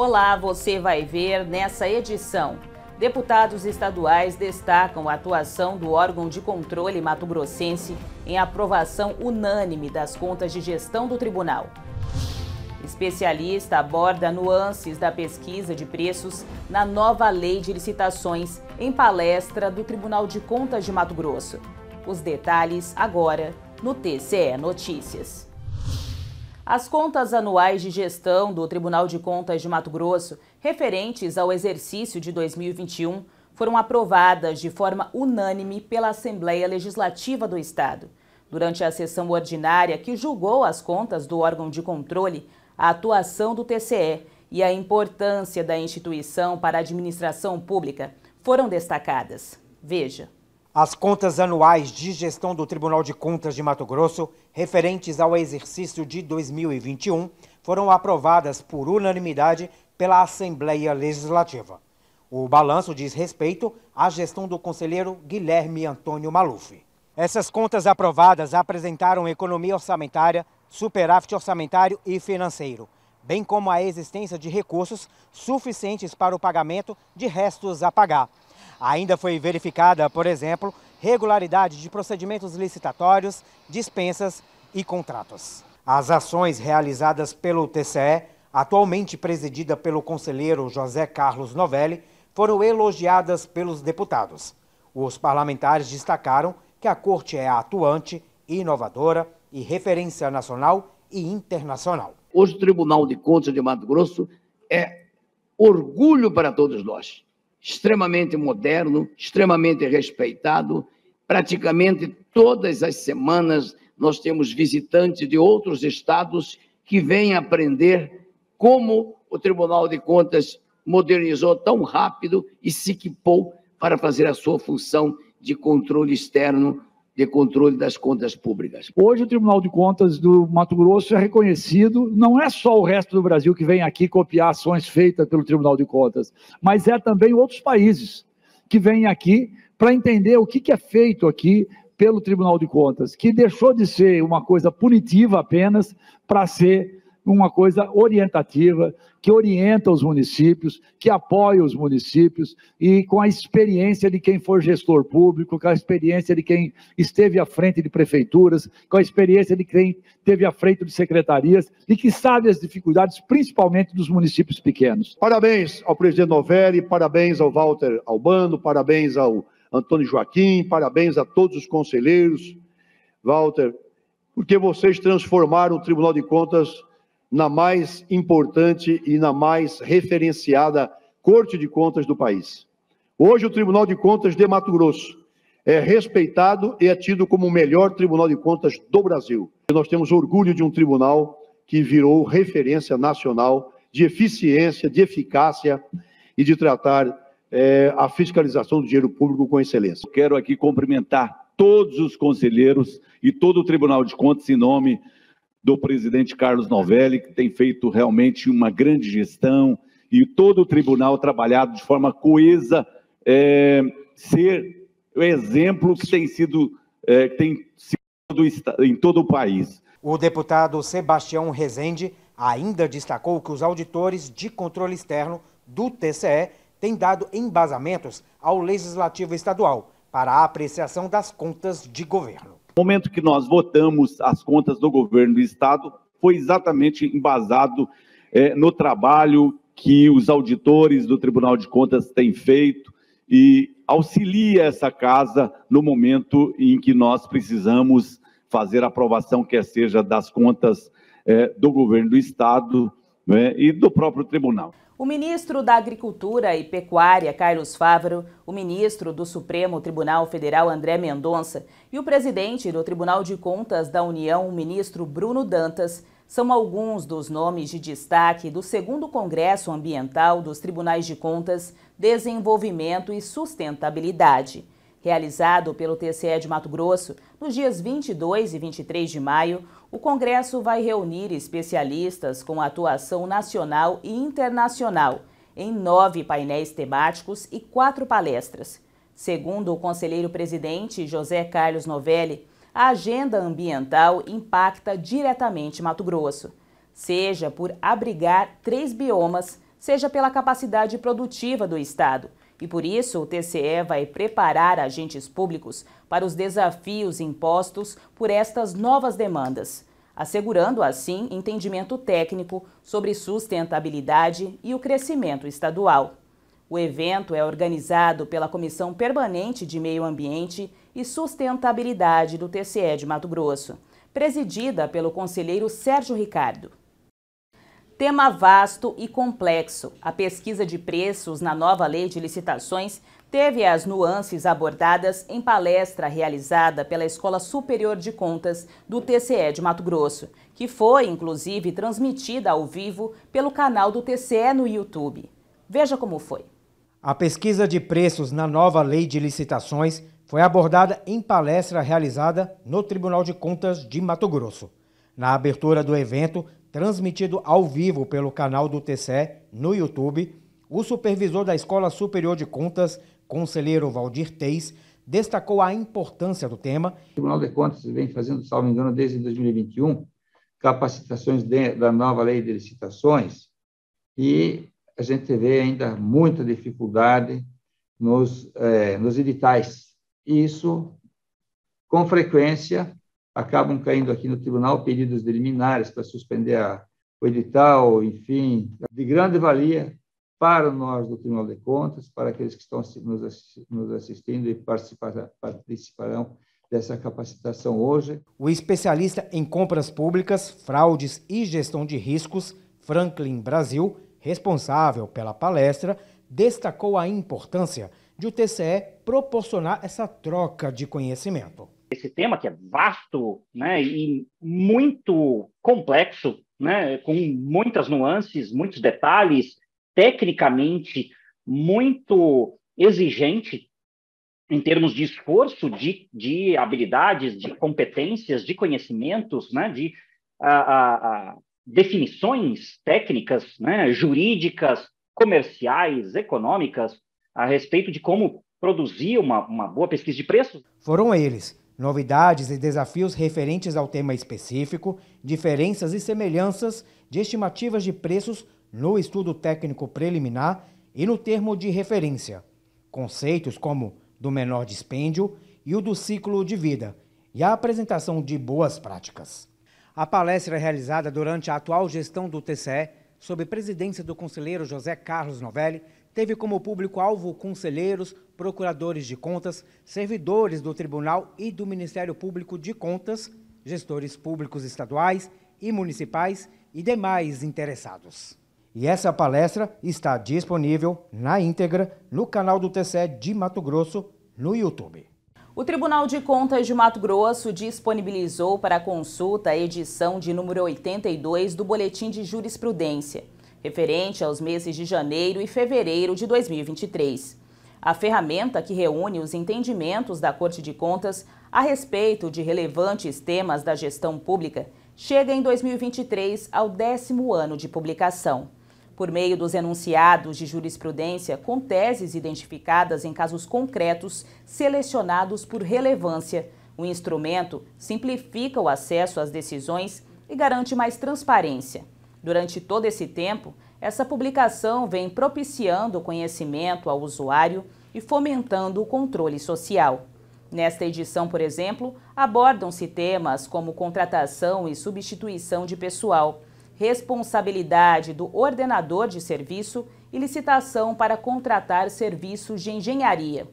Olá, você vai ver nessa edição. Deputados estaduais destacam a atuação do órgão de controle mato-grossense em aprovação unânime das contas de gestão do tribunal. Especialista aborda nuances da pesquisa de preços na nova lei de licitações em palestra do Tribunal de Contas de Mato Grosso. Os detalhes agora no TCE Notícias. As contas anuais de gestão do Tribunal de Contas de Mato Grosso, referentes ao exercício de 2021, foram aprovadas de forma unânime pela Assembleia Legislativa do Estado. Durante a sessão ordinária que julgou as contas do órgão de controle, a atuação do TCE e a importância da instituição para a administração pública foram destacadas. Veja. As contas anuais de gestão do Tribunal de Contas de Mato Grosso, referentes ao exercício de 2021, foram aprovadas por unanimidade pela Assembleia Legislativa. O balanço diz respeito à gestão do conselheiro Guilherme Antônio Maluf. Essas contas aprovadas apresentaram economia orçamentária, superávit orçamentário e financeiro, bem como a existência de recursos suficientes para o pagamento de restos a pagar Ainda foi verificada, por exemplo, regularidade de procedimentos licitatórios, dispensas e contratos. As ações realizadas pelo TCE, atualmente presidida pelo conselheiro José Carlos Novelli, foram elogiadas pelos deputados. Os parlamentares destacaram que a corte é atuante, inovadora e referência nacional e internacional. Hoje o Tribunal de Contas de Mato Grosso é orgulho para todos nós extremamente moderno, extremamente respeitado. Praticamente todas as semanas nós temos visitantes de outros estados que vêm aprender como o Tribunal de Contas modernizou tão rápido e se equipou para fazer a sua função de controle externo de controle das contas públicas. Hoje o Tribunal de Contas do Mato Grosso é reconhecido, não é só o resto do Brasil que vem aqui copiar ações feitas pelo Tribunal de Contas, mas é também outros países que vêm aqui para entender o que, é feito aqui pelo Tribunal de Contas, que deixou de ser uma coisa punitiva apenas para ser uma coisa orientativa, que orienta os municípios, que apoia os municípios e com a experiência de quem for gestor público, com a experiência de quem esteve à frente de prefeituras, com a experiência de quem esteve à frente de secretarias e que sabe as dificuldades, principalmente dos municípios pequenos. Parabéns ao presidente Novelli, parabéns ao Walter Albano, parabéns ao Antônio Joaquim, parabéns a todos os conselheiros. Walter, porque vocês transformaram o Tribunal de Contas na mais importante e na mais referenciada Corte de Contas do país. Hoje, o Tribunal de Contas de Mato Grosso é respeitado e é tido como o melhor Tribunal de Contas do Brasil. E nós temos orgulho de um tribunal que virou referência nacional de eficiência, de eficácia e de tratar é, a fiscalização do dinheiro público com excelência. quero aqui cumprimentar todos os conselheiros e todo o Tribunal de Contas em nome do presidente Carlos Novelli, que tem feito realmente uma grande gestão e todo o tribunal trabalhado de forma coesa, é, ser o exemplo que tem sido é, que tem sido em todo o país. O deputado Sebastião Rezende ainda destacou que os auditores de controle externo do TCE têm dado embasamentos ao Legislativo Estadual para a apreciação das contas de governo. O momento que nós votamos as contas do governo do Estado foi exatamente embasado é, no trabalho que os auditores do Tribunal de Contas têm feito e auxilia essa casa no momento em que nós precisamos fazer a aprovação, quer seja das contas é, do governo do Estado né, e do próprio tribunal. O ministro da Agricultura e Pecuária, Carlos Fávaro, o ministro do Supremo Tribunal Federal, André Mendonça, e o presidente do Tribunal de Contas da União, o ministro Bruno Dantas, são alguns dos nomes de destaque do segundo Congresso Ambiental dos Tribunais de Contas, Desenvolvimento e Sustentabilidade. Realizado pelo TCE de Mato Grosso, nos dias 22 e 23 de maio, o Congresso vai reunir especialistas com atuação nacional e internacional, em nove painéis temáticos e quatro palestras. Segundo o conselheiro-presidente José Carlos Novelli, a agenda ambiental impacta diretamente Mato Grosso, seja por abrigar três biomas, seja pela capacidade produtiva do Estado – e por isso, o TCE vai preparar agentes públicos para os desafios impostos por estas novas demandas, assegurando assim entendimento técnico sobre sustentabilidade e o crescimento estadual. O evento é organizado pela Comissão Permanente de Meio Ambiente e Sustentabilidade do TCE de Mato Grosso, presidida pelo conselheiro Sérgio Ricardo. Tema vasto e complexo. A pesquisa de preços na nova lei de licitações teve as nuances abordadas em palestra realizada pela Escola Superior de Contas do TCE de Mato Grosso, que foi inclusive transmitida ao vivo pelo canal do TCE no YouTube. Veja como foi. A pesquisa de preços na nova lei de licitações foi abordada em palestra realizada no Tribunal de Contas de Mato Grosso na abertura do evento, transmitido ao vivo pelo canal do TCE no YouTube, o supervisor da Escola Superior de Contas, conselheiro Valdir Teis, destacou a importância do tema. O Tribunal de Contas vem fazendo, salvo engano, desde 2021, capacitações da nova lei de licitações e a gente vê ainda muita dificuldade nos, eh, nos editais. isso, com frequência, acabam caindo aqui no tribunal pedidos liminares para suspender a, o edital, enfim, de grande valia para nós do Tribunal de Contas, para aqueles que estão nos assistindo e participarão dessa capacitação hoje. O especialista em compras públicas, fraudes e gestão de riscos, Franklin Brasil, responsável pela palestra, destacou a importância de o TCE proporcionar essa troca de conhecimento esse tema, que é vasto né, e muito complexo, né, com muitas nuances, muitos detalhes, tecnicamente muito exigente em termos de esforço, de, de habilidades, de competências, de conhecimentos, né, de a, a, definições técnicas, né, jurídicas, comerciais, econômicas, a respeito de como produzir uma, uma boa pesquisa de preços. Foram eles, novidades e desafios referentes ao tema específico, diferenças e semelhanças de estimativas de preços no estudo técnico preliminar e no termo de referência, conceitos como do menor dispêndio e o do ciclo de vida, e a apresentação de boas práticas. A palestra é realizada durante a atual gestão do TCE, sob presidência do conselheiro José Carlos Novelli, teve como público-alvo conselheiros, procuradores de contas, servidores do Tribunal e do Ministério Público de Contas, gestores públicos estaduais e municipais e demais interessados. E essa palestra está disponível na íntegra no canal do TCE de Mato Grosso no YouTube. O Tribunal de Contas de Mato Grosso disponibilizou para consulta a edição de número 82 do Boletim de Jurisprudência referente aos meses de janeiro e fevereiro de 2023. A ferramenta que reúne os entendimentos da Corte de Contas a respeito de relevantes temas da gestão pública chega em 2023 ao décimo ano de publicação. Por meio dos enunciados de jurisprudência com teses identificadas em casos concretos selecionados por relevância, o instrumento simplifica o acesso às decisões e garante mais transparência. Durante todo esse tempo, essa publicação vem propiciando o conhecimento ao usuário e fomentando o controle social. Nesta edição, por exemplo, abordam-se temas como contratação e substituição de pessoal, responsabilidade do ordenador de serviço e licitação para contratar serviços de engenharia.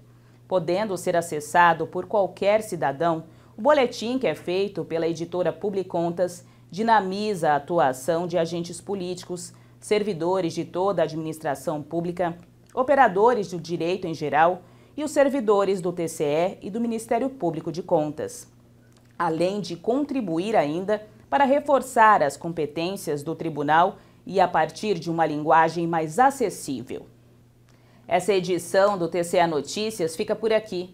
Podendo ser acessado por qualquer cidadão, o boletim que é feito pela editora Publicontas dinamiza a atuação de agentes políticos, servidores de toda a administração pública, operadores do direito em geral e os servidores do TCE e do Ministério Público de Contas. Além de contribuir ainda para reforçar as competências do tribunal e a partir de uma linguagem mais acessível. Essa edição do TCE Notícias fica por aqui.